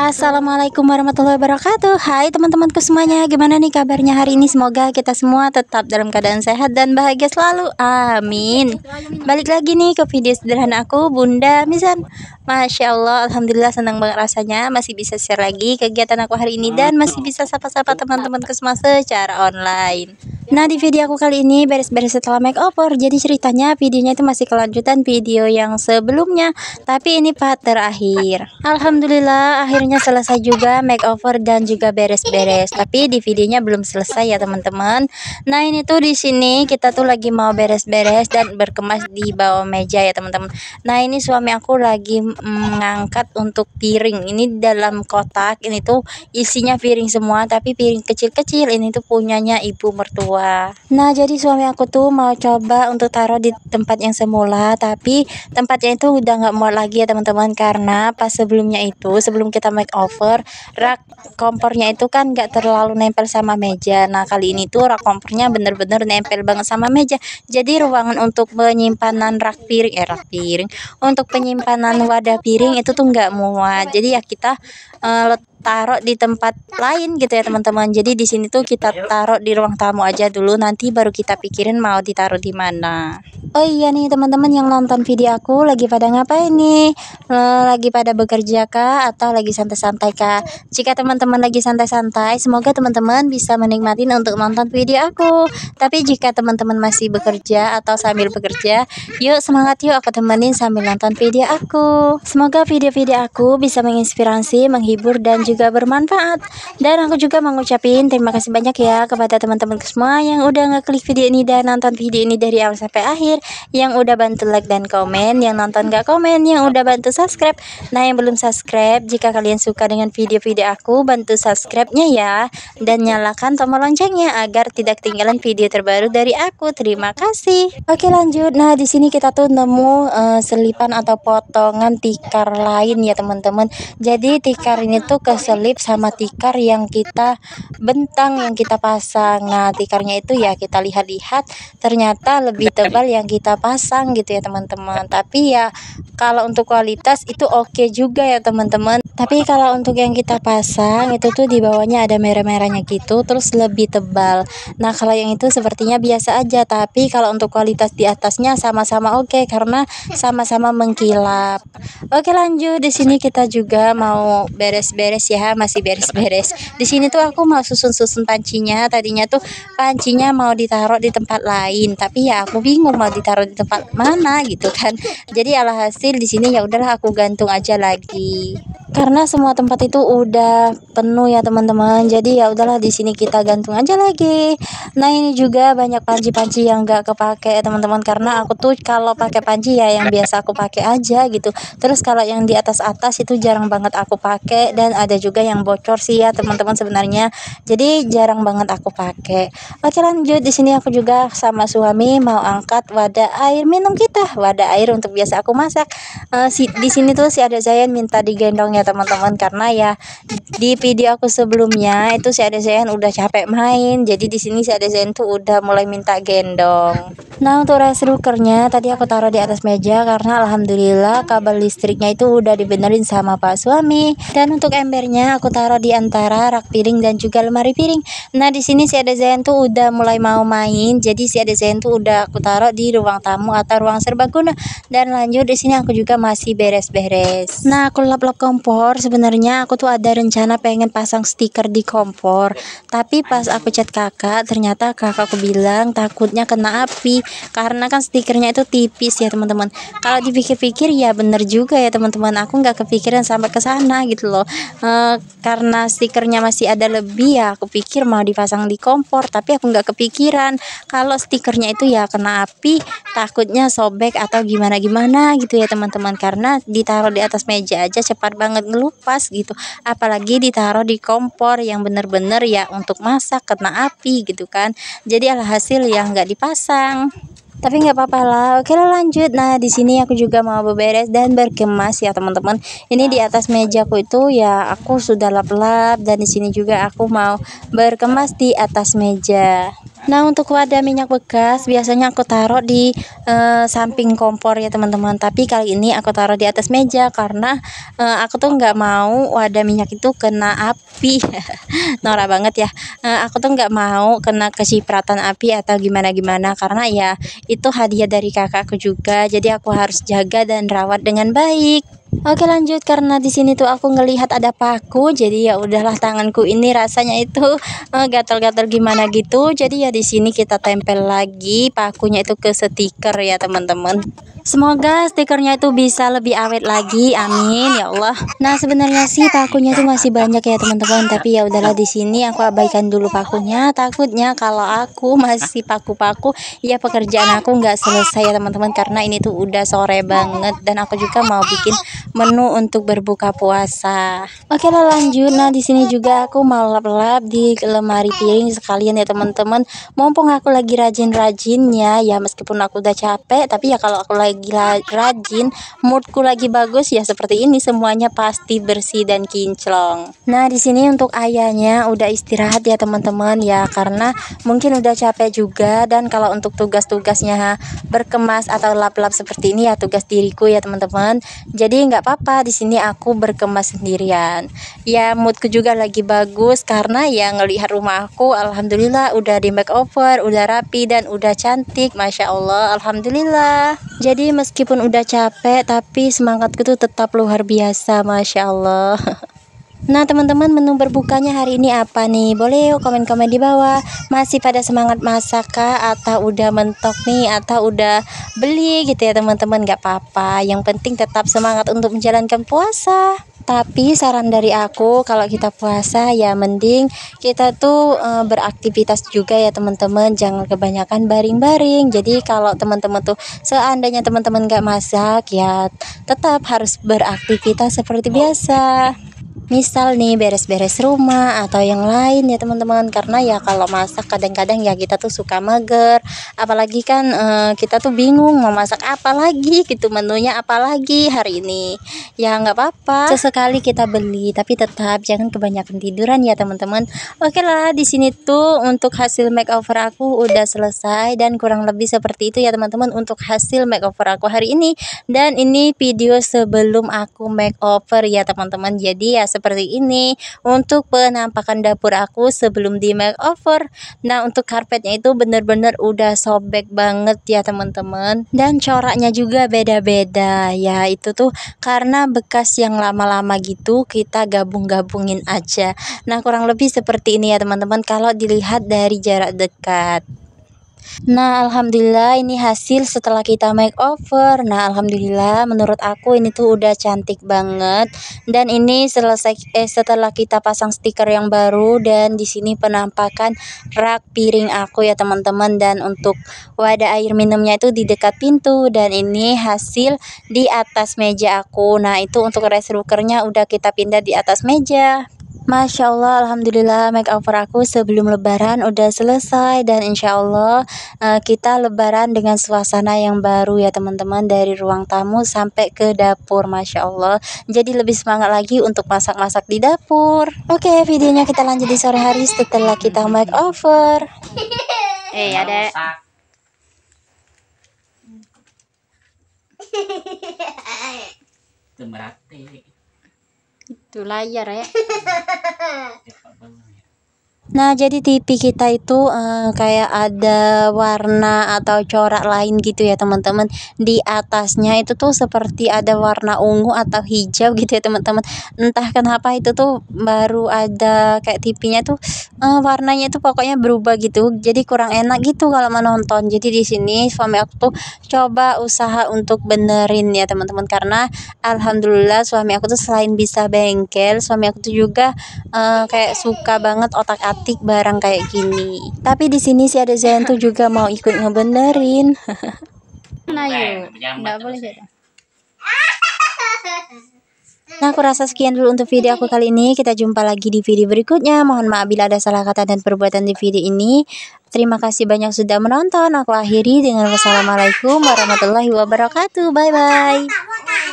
Assalamualaikum warahmatullahi wabarakatuh Hai teman teman semuanya Gimana nih kabarnya hari ini Semoga kita semua tetap dalam keadaan sehat dan bahagia selalu Amin Balik lagi nih ke video sederhana aku Bunda Mizan Masya Allah Alhamdulillah senang banget rasanya Masih bisa share lagi kegiatan aku hari ini Dan masih bisa sapa-sapa teman-temanku semua secara online Iya. Nah di video aku kali ini beres-beres setelah makeover Jadi ceritanya videonya itu masih kelanjutan video yang sebelumnya Tapi ini part terakhir Alhamdulillah akhirnya selesai juga makeover dan juga beres-beres Tapi di videonya belum selesai ya teman-teman Nah ini tuh di sini kita tuh lagi mau beres-beres dan berkemas di bawah meja ya teman-teman Nah ini suami aku lagi mengangkat untuk piring Ini dalam kotak ini tuh isinya piring semua Tapi piring kecil-kecil ini tuh punyanya ibu mertua Nah, jadi suami aku tuh mau coba untuk taruh di tempat yang semula, tapi tempatnya itu udah nggak muat lagi ya teman-teman karena pas sebelumnya itu sebelum kita make over rak kompornya itu kan nggak terlalu nempel sama meja. Nah, kali ini tuh rak kompornya bener-bener nempel banget sama meja. Jadi ruangan untuk penyimpanan rak piring, eh rak piring, untuk penyimpanan wadah piring itu tuh nggak muat. Jadi ya kita uh, taruh di tempat lain gitu ya teman-teman. Jadi di sini tuh kita taruh di ruang tamu aja dulu nanti baru kita pikirin mau ditaruh di mana. Oh iya nih teman-teman yang nonton video aku lagi pada ngapain nih? Eh, lagi pada bekerja kah atau lagi santai-santai kah? Jika teman-teman lagi santai-santai, semoga teman-teman bisa menikmati untuk nonton video aku. Tapi jika teman-teman masih bekerja atau sambil bekerja, yuk semangat yuk aku temenin sambil nonton video aku. Semoga video-video aku bisa menginspirasi, menghibur dan juga bermanfaat. Dan aku juga mengucapin terima kasih banyak ya kepada teman-teman semua yang udah ngeklik video ini dan nonton video ini dari awal sampai akhir, yang udah bantu like dan komen, yang nonton gak komen, yang udah bantu subscribe. Nah, yang belum subscribe, jika kalian suka dengan video-video aku, bantu subscribe-nya ya dan nyalakan tombol loncengnya agar tidak ketinggalan video terbaru dari aku. Terima kasih. Oke, lanjut. Nah, di sini kita tuh nemu uh, selipan atau potongan tikar lain ya, teman-teman. Jadi tikar ini tuh ke selip sama tikar yang kita bentang yang kita pasang nah tikarnya itu ya kita lihat-lihat ternyata lebih tebal yang kita pasang gitu ya teman-teman tapi ya kalau untuk kualitas itu oke okay juga ya teman-teman tapi kalau untuk yang kita pasang itu tuh di bawahnya ada merah-merahnya gitu terus lebih tebal nah kalau yang itu sepertinya biasa aja tapi kalau untuk kualitas di atasnya sama-sama oke okay, karena sama-sama mengkilap oke lanjut di sini kita juga mau beres-beres ya masih beres-beres di sini tuh aku mau susun-susun pancinya tadinya tuh pancinya mau ditaruh di tempat lain tapi ya aku bingung mau ditaruh di tempat mana gitu kan jadi alhasil di sini ya udahlah aku gantung aja lagi karena semua tempat itu udah penuh ya teman-teman jadi ya udahlah di sini kita gantung aja lagi nah ini juga banyak panci-panci yang gak kepake teman-teman karena aku tuh kalau pakai panci ya yang biasa aku pakai aja gitu terus kalau yang di atas atas itu jarang banget aku pakai dan ada juga yang bocor sih ya teman-teman sebenarnya jadi jarang banget aku pakai oke lanjut di sini aku juga sama suami mau angkat wadah air minum kita wadah air untuk biasa aku masak uh, si di sini tuh si ada Zayan minta digendong ya teman-teman karena ya di video aku sebelumnya itu si ada Zayan udah capek main jadi di sini si ada Zayan tuh udah mulai minta gendong nah untuk rice cookernya tadi aku taruh di atas meja karena alhamdulillah kabel listriknya itu udah dibenerin sama pak suami dan untuk embernya Sisanya aku taruh di antara rak piring dan juga lemari piring. Nah, di sini si ada Zain tuh udah mulai mau main. Jadi si ada Zain tuh udah aku taruh di ruang tamu atau ruang serbaguna. Dan lanjut di sini aku juga masih beres-beres. Nah, aku lap-lap kompor. Sebenarnya aku tuh ada rencana pengen pasang stiker di kompor. Tapi pas aku chat kakak, ternyata kakak aku bilang takutnya kena api karena kan stikernya itu tipis ya, teman-teman. Kalau dipikir-pikir ya bener juga ya, teman-teman. Aku nggak kepikiran sampai ke sana gitu loh. Uh, Eh, karena stikernya masih ada lebih ya aku pikir mau dipasang di kompor tapi aku nggak kepikiran kalau stikernya itu ya kena api takutnya sobek atau gimana gimana gitu ya teman-teman karena ditaruh di atas meja aja cepat banget ngelupas gitu apalagi ditaruh di kompor yang bener-bener ya untuk masak kena api gitu kan jadi alhasil ya nggak dipasang tapi nggak apa-apa lah oke lah lanjut nah di sini aku juga mau beberes dan berkemas ya teman-teman ini di atas mejaku itu ya aku sudah lap-lap dan di sini juga aku mau berkemas di atas meja Nah untuk wadah minyak bekas biasanya aku taruh di uh, samping kompor ya teman-teman Tapi kali ini aku taruh di atas meja karena uh, aku tuh nggak mau wadah minyak itu kena api Norak banget ya uh, Aku tuh nggak mau kena kesipratan api atau gimana-gimana karena ya itu hadiah dari kakakku juga jadi aku harus jaga dan rawat dengan baik Oke lanjut karena di sini tuh aku ngelihat ada paku jadi ya udahlah tanganku ini rasanya itu eh, gatal-gatal gimana gitu jadi ya di sini kita tempel lagi pakunya itu ke stiker ya teman-teman Semoga stikernya itu bisa lebih awet lagi. Amin ya Allah. Nah, sebenarnya sih pakunya itu masih banyak ya, teman-teman. Tapi ya udahlah di sini aku abaikan dulu pakunya. Takutnya kalau aku masih paku-paku, ya pekerjaan aku nggak selesai ya, teman-teman. Karena ini tuh udah sore banget dan aku juga mau bikin menu untuk berbuka puasa. Oke lah lanjut. Nah, di sini juga aku mau lap-lap di lemari piring sekalian ya, teman-teman. Mumpung aku lagi rajin-rajinnya ya, meskipun aku udah capek, tapi ya kalau aku lagi lagi rajin, moodku lagi bagus ya seperti ini semuanya pasti bersih dan kinclong. Nah, di sini untuk ayahnya udah istirahat ya teman-teman ya karena mungkin udah capek juga dan kalau untuk tugas-tugasnya berkemas atau lap-lap seperti ini ya tugas diriku ya teman-teman. Jadi nggak apa-apa di sini aku berkemas sendirian. Ya moodku juga lagi bagus karena ya ngelihat rumah aku alhamdulillah udah di makeover, udah rapi dan udah cantik. Masya Allah, alhamdulillah. Jadi jadi meskipun udah capek tapi semangatku tuh tetap luar biasa Masya Allah Nah teman-teman menu berbukanya hari ini apa nih? Boleh yuk komen-komen di bawah Masih pada semangat masak kah? Atau udah mentok nih? Atau udah beli gitu ya teman-teman? Gak apa-apa Yang penting tetap semangat untuk menjalankan puasa tapi saran dari aku kalau kita puasa ya mending kita tuh e, beraktivitas juga ya teman-teman. Jangan kebanyakan baring-baring. Jadi kalau teman-teman tuh seandainya teman-teman gak masak ya tetap harus beraktivitas seperti biasa misal nih beres-beres rumah atau yang lain ya teman-teman karena ya kalau masak kadang-kadang ya kita tuh suka mager apalagi kan uh, kita tuh bingung mau masak apa lagi gitu menunya apa lagi hari ini ya nggak apa-apa sesekali kita beli tapi tetap jangan kebanyakan tiduran ya teman-teman oke lah di sini tuh untuk hasil makeover aku udah selesai dan kurang lebih seperti itu ya teman-teman untuk hasil makeover aku hari ini dan ini video sebelum aku makeover ya teman-teman jadi ya seperti ini untuk penampakan dapur aku sebelum di makeover. Nah, untuk karpetnya itu bener-bener udah sobek banget ya teman-teman. Dan coraknya juga beda-beda ya. Itu tuh karena bekas yang lama-lama gitu kita gabung-gabungin aja. Nah, kurang lebih seperti ini ya teman-teman kalau dilihat dari jarak dekat. Nah, alhamdulillah ini hasil setelah kita make over Nah, alhamdulillah menurut aku ini tuh udah cantik banget. Dan ini selesai eh setelah kita pasang stiker yang baru dan di sini penampakan rak piring aku ya teman-teman dan untuk wadah air minumnya itu di dekat pintu dan ini hasil di atas meja aku. Nah, itu untuk rice cookernya udah kita pindah di atas meja. Masya Allah, Alhamdulillah makeover aku sebelum lebaran udah selesai dan insya Allah eh, kita lebaran dengan suasana yang baru ya teman-teman dari ruang tamu sampai ke dapur Masya Allah jadi lebih semangat lagi untuk masak-masak di dapur Oke okay, videonya kita lanjut di sore hari setelah kita makeover Eh hey, ada Temerate Tuh layar ya. Nah, jadi TV kita itu uh, kayak ada warna atau corak lain gitu ya, teman-teman. Di atasnya itu tuh seperti ada warna ungu atau hijau gitu ya, teman-teman. Entah kenapa itu tuh baru ada kayak TV-nya tuh uh, warnanya itu pokoknya berubah gitu jadi kurang enak gitu kalau menonton jadi di sini suami aku tuh coba usaha untuk benerin ya teman-teman karena alhamdulillah suami aku tuh selain bisa bengkel suami aku tuh juga uh, kayak suka banget otak atik barang kayak gini tapi di sini si ada Zain tuh juga mau ikut ngebenerin nah yuk nggak boleh sih Nah, aku rasa sekian dulu untuk video aku kali ini. Kita jumpa lagi di video berikutnya. Mohon maaf bila ada salah kata dan perbuatan di video ini. Terima kasih banyak sudah menonton. Aku akhiri dengan wassalamualaikum warahmatullahi wabarakatuh. Bye-bye.